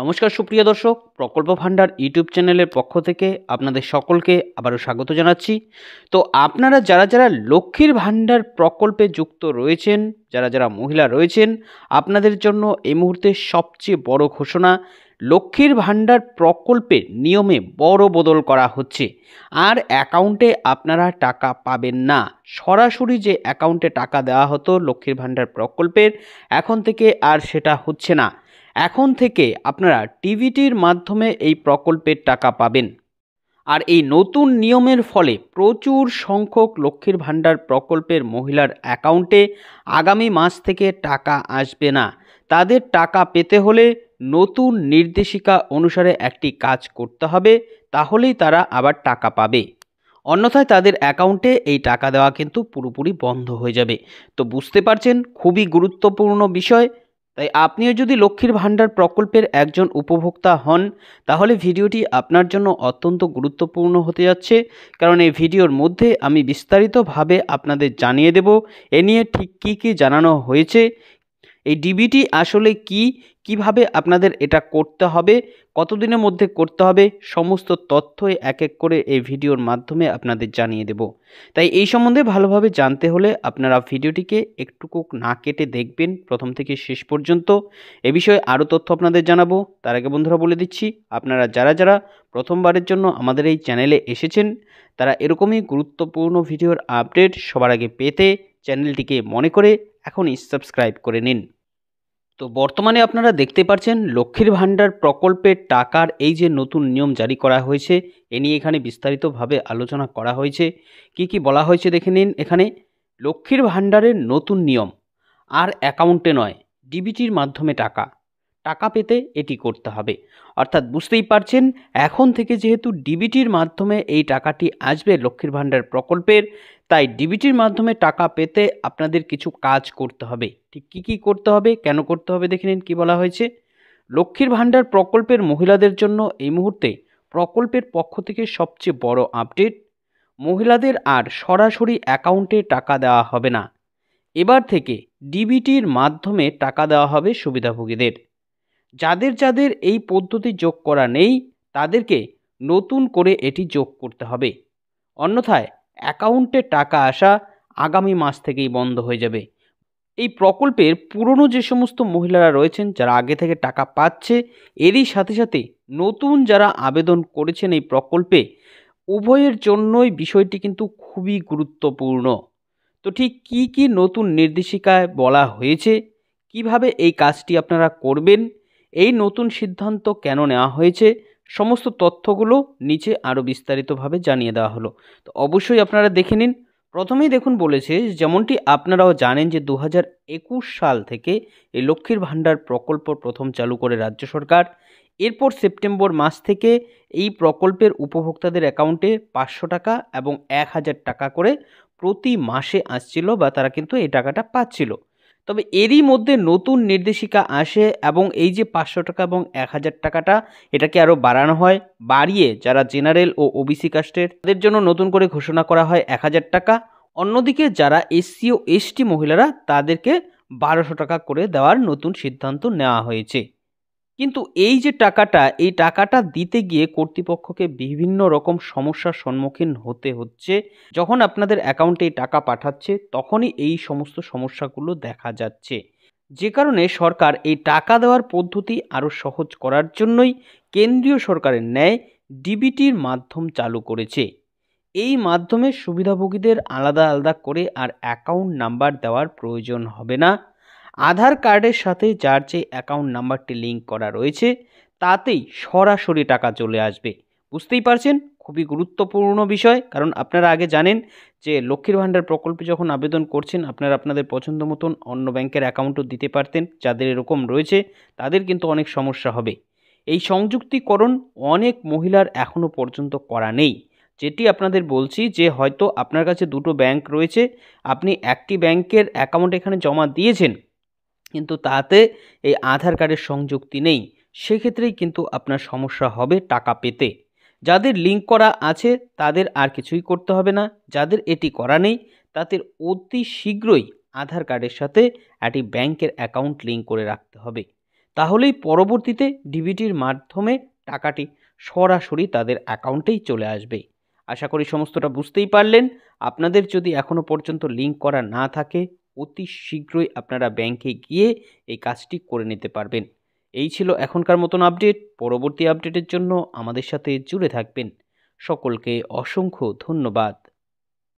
নমস্কার সুপ্রিয় দর্শক প্রকল্প ভাণ্ডার ইউটিউব চ্যানেলের পক্ষ থেকে আপনাদের সকলকে আবারও স্বাগত জানাচ্ছি তো আপনারা যারা যারা লক্ষ্মীর ভাণ্ডার প্রকল্পে যুক্ত রয়েছেন যারা যারা মহিলা রয়েছেন আপনাদের জন্য এই মুহূর্তে সবচেয়ে বড় ঘোষণা লক্ষ্মীর ভাণ্ডার প্রকল্পের নিয়মে বড় বদল করা হচ্ছে আর অ্যাকাউন্টে আপনারা টাকা পাবেন না সরাসরি যে অ্যাকাউন্টে টাকা দেওয়া হতো লক্ষ্মীর ভাণ্ডার প্রকল্পের এখন থেকে আর সেটা হচ্ছে না এখন থেকে আপনারা টিভিটির মাধ্যমে এই প্রকল্পের টাকা পাবেন আর এই নতুন নিয়মের ফলে প্রচুর সংখ্যক লক্ষ্মীর ভাণ্ডার প্রকল্পের মহিলার অ্যাকাউন্টে আগামী মাস থেকে টাকা আসবে না তাদের টাকা পেতে হলে নতুন নির্দেশিকা অনুসারে একটি কাজ করতে হবে তাহলেই তারা আবার টাকা পাবে অন্যথায় তাদের অ্যাকাউন্টে এই টাকা দেওয়া কিন্তু পুরোপুরি বন্ধ হয়ে যাবে তো বুঝতে পারছেন খুবই গুরুত্বপূর্ণ বিষয় তাই আপনিও যদি লক্ষ্মীর ভাণ্ডার প্রকল্পের একজন উপভোক্তা হন তাহলে ভিডিওটি আপনার জন্য অত্যন্ত গুরুত্বপূর্ণ হতে যাচ্ছে কারণ এই ভিডিওর মধ্যে আমি বিস্তারিতভাবে আপনাদের জানিয়ে দেব এ নিয়ে ঠিক কী কী জানানো হয়েছে এই ডিবিটি আসলে কি কিভাবে আপনাদের এটা করতে হবে কতদিনের মধ্যে করতে হবে সমস্ত তথ্য এক এক করে এই ভিডিওর মাধ্যমে আপনাদের জানিয়ে দেব তাই এই সম্বন্ধে ভালোভাবে জানতে হলে আপনারা ভিডিওটিকে একটুকু না কেটে দেখবেন প্রথম থেকে শেষ পর্যন্ত এ বিষয়ে আরও তথ্য আপনাদের জানাবো তার আগে বন্ধুরা বলে দিচ্ছি আপনারা যারা যারা প্রথমবারের জন্য আমাদের এই চ্যানেলে এসেছেন তারা এরকমই গুরুত্বপূর্ণ ভিডিওর আপডেট সবার আগে পেতে চ্যানেলটিকে মনে করে এখনই সাবস্ক্রাইব করে নিন তো বর্তমানে আপনারা দেখতে পাচ্ছেন লক্ষ্মীর ভাণ্ডার প্রকল্পের টাকার এই যে নতুন নিয়ম জারি করা হয়েছে এ নিয়ে এখানে বিস্তারিতভাবে আলোচনা করা হয়েছে কি কি বলা হয়েছে দেখে নিন এখানে লক্ষ্মীর ভাণ্ডারের নতুন নিয়ম আর অ্যাকাউন্টে নয় ডিবিটির মাধ্যমে টাকা টাকা পেতে এটি করতে হবে অর্থাৎ বুঝতেই পারছেন এখন থেকে যেহেতু ডিবিটির মাধ্যমে এই টাকাটি আসবে লক্ষ্মীর ভাণ্ডার প্রকল্পের তাই ডিবিটির মাধ্যমে টাকা পেতে আপনাদের কিছু কাজ করতে হবে ঠিক কী কী করতে হবে কেন করতে হবে দেখে নিন কী বলা হয়েছে লক্ষ্মীর ভাণ্ডার প্রকল্পের মহিলাদের জন্য এই মুহূর্তে প্রকল্পের পক্ষ থেকে সবচেয়ে বড় আপডেট মহিলাদের আর সরাসরি অ্যাকাউন্টে টাকা দেওয়া হবে না এবার থেকে ডিবিটির মাধ্যমে টাকা দেওয়া হবে সুবিধাভোগীদের যাদের যাদের এই পদ্ধতি যোগ করা নেই তাদেরকে নতুন করে এটি যোগ করতে হবে অন্যথায় অ্যাকাউন্টে টাকা আসা আগামী মাস থেকেই বন্ধ হয়ে যাবে এই প্রকল্পের পুরনো যে সমস্ত মহিলারা রয়েছেন যারা আগে থেকে টাকা পাচ্ছে এরই সাথে সাথে নতুন যারা আবেদন করেছেন এই প্রকল্পে উভয়ের জন্যই বিষয়টি কিন্তু খুবই গুরুত্বপূর্ণ তো ঠিক কি কি নতুন নির্দেশিকায় বলা হয়েছে কিভাবে এই কাজটি আপনারা করবেন এই নতুন সিদ্ধান্ত কেন নেওয়া হয়েছে সমস্ত তথ্যগুলো নিচে আরও বিস্তারিতভাবে জানিয়ে দেওয়া হলো তো অবশ্যই আপনারা দেখে নিন প্রথমেই দেখুন বলেছে যেমনটি আপনারাও জানেন যে দু সাল থেকে এই লক্ষ্মীর ভাণ্ডার প্রকল্প প্রথম চালু করে রাজ্য সরকার এরপর সেপ্টেম্বর মাস থেকে এই প্রকল্পের উপভোক্তাদের অ্যাকাউন্টে পাঁচশো টাকা এবং এক হাজার টাকা করে প্রতি মাসে আসছিল বা তারা কিন্তু এই টাকাটা পাচ্ছিল তবে এরই মধ্যে নতুন নির্দেশিকা আসে এবং এই যে পাঁচশো টাকা এবং এক হাজার টাকাটা এটাকে আরও বাড়ানো হয় বাড়িয়ে যারা জেনারেল ও ওবিসি কাস্টের তাদের জন্য নতুন করে ঘোষণা করা হয় এক হাজার টাকা অন্যদিকে যারা এসসি ও এসটি মহিলারা তাদেরকে বারোশো টাকা করে দেওয়ার নতুন সিদ্ধান্ত নেওয়া হয়েছে কিন্তু এই যে টাকাটা এই টাকাটা দিতে গিয়ে কর্তৃপক্ষকে বিভিন্ন রকম সমস্যার সম্মুখীন হতে হচ্ছে যখন আপনাদের অ্যাকাউন্টে এই টাকা পাঠাচ্ছে তখনই এই সমস্ত সমস্যাগুলো দেখা যাচ্ছে যে কারণে সরকার এই টাকা দেওয়ার পদ্ধতি আরও সহজ করার জন্যই কেন্দ্রীয় সরকারের ন্যায় ডিবিটির মাধ্যম চালু করেছে এই মাধ্যমে সুবিধাভোগীদের আলাদা আলাদা করে আর অ্যাকাউন্ট নাম্বার দেওয়ার প্রয়োজন হবে না আধার কার্ডের সাথে যার যে অ্যাকাউন্ট নাম্বারটি লিঙ্ক করা রয়েছে তাতেই সরাসরি টাকা চলে আসবে বুঝতেই পারছেন খুবই গুরুত্বপূর্ণ বিষয় কারণ আপনারা আগে জানেন যে লক্ষ্মীর ভাণ্ডার প্রকল্পে যখন আবেদন করছেন আপনারা আপনাদের পছন্দ মতন অন্য ব্যাংকের অ্যাকাউন্টও দিতে পারতেন যাদের এরকম রয়েছে তাদের কিন্তু অনেক সমস্যা হবে এই সংযুক্তিকরণ অনেক মহিলার এখনও পর্যন্ত করা নেই যেটি আপনাদের বলছি যে হয়তো আপনার কাছে দুটো ব্যাংক রয়েছে আপনি একটি ব্যাংকের অ্যাকাউন্ট এখানে জমা দিয়েছেন কিন্তু তাতে এই আধার কার্ডের সংযুক্তি নেই সেক্ষেত্রেই কিন্তু আপনার সমস্যা হবে টাকা পেতে যাদের লিঙ্ক করা আছে তাদের আর কিছুই করতে হবে না যাদের এটি করা নেই তাদের অতি শীঘ্রই আধার কার্ডের সাথে একটি ব্যাংকের অ্যাকাউন্ট লিঙ্ক করে রাখতে হবে তাহলেই পরবর্তীতে ডিবিটির মাধ্যমে টাকাটি সরাসরি তাদের অ্যাকাউন্টেই চলে আসবে আশা করি সমস্তটা বুঝতেই পারলেন আপনাদের যদি এখনও পর্যন্ত লিঙ্ক করা না থাকে অতি শীঘ্রই আপনারা ব্যাংকে গিয়ে এই কাজটি করে নিতে পারবেন এই ছিল এখনকার মতন আপডেট পরবর্তী আপডেটের জন্য আমাদের সাথে জুড়ে থাকবেন সকলকে অসংখ্য ধন্যবাদ